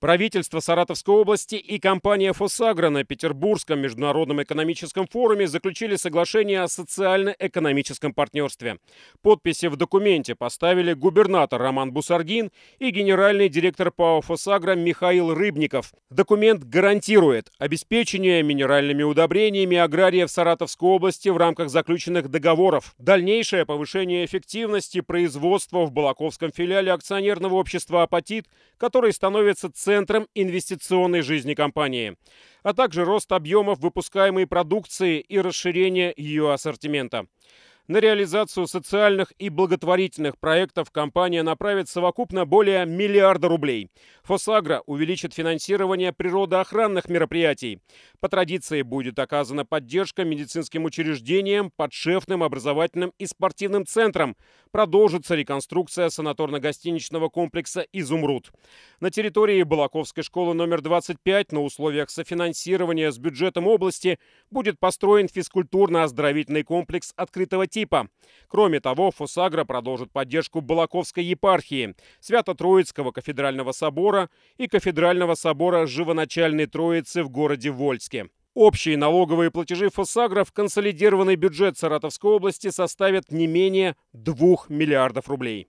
Правительство Саратовской области и компания «Фосагра» на Петербургском международном экономическом форуме заключили соглашение о социально-экономическом партнерстве. Подписи в документе поставили губернатор Роман Бусаргин и генеральный директор ПАО «Фосагра» Михаил Рыбников. Документ гарантирует обеспечение минеральными удобрениями агрария в Саратовской области в рамках заключенных договоров, дальнейшее повышение эффективности производства в Балаковском филиале акционерного общества «Апатит», который становится целью центром инвестиционной жизни компании, а также рост объемов выпускаемой продукции и расширение ее ассортимента. На реализацию социальных и благотворительных проектов компания направит совокупно более миллиарда рублей. Фосагра увеличит финансирование природоохранных мероприятий. По традиции будет оказана поддержка медицинским учреждениям, подшефным образовательным и спортивным центрам, продолжится реконструкция санаторно-гостиничного комплекса «Изумруд». На территории Балаковской школы номер 25 на условиях софинансирования с бюджетом области будет построен физкультурно-оздоровительный комплекс открытого типа. Кроме того, ФОСАГРА продолжит поддержку Балаковской епархии, Свято-Троицкого кафедрального собора и кафедрального собора Живоначальной Троицы в городе Вольске. Общие налоговые платежи ФОСАГРа в консолидированный бюджет Саратовской области составят не менее 2 миллиардов рублей.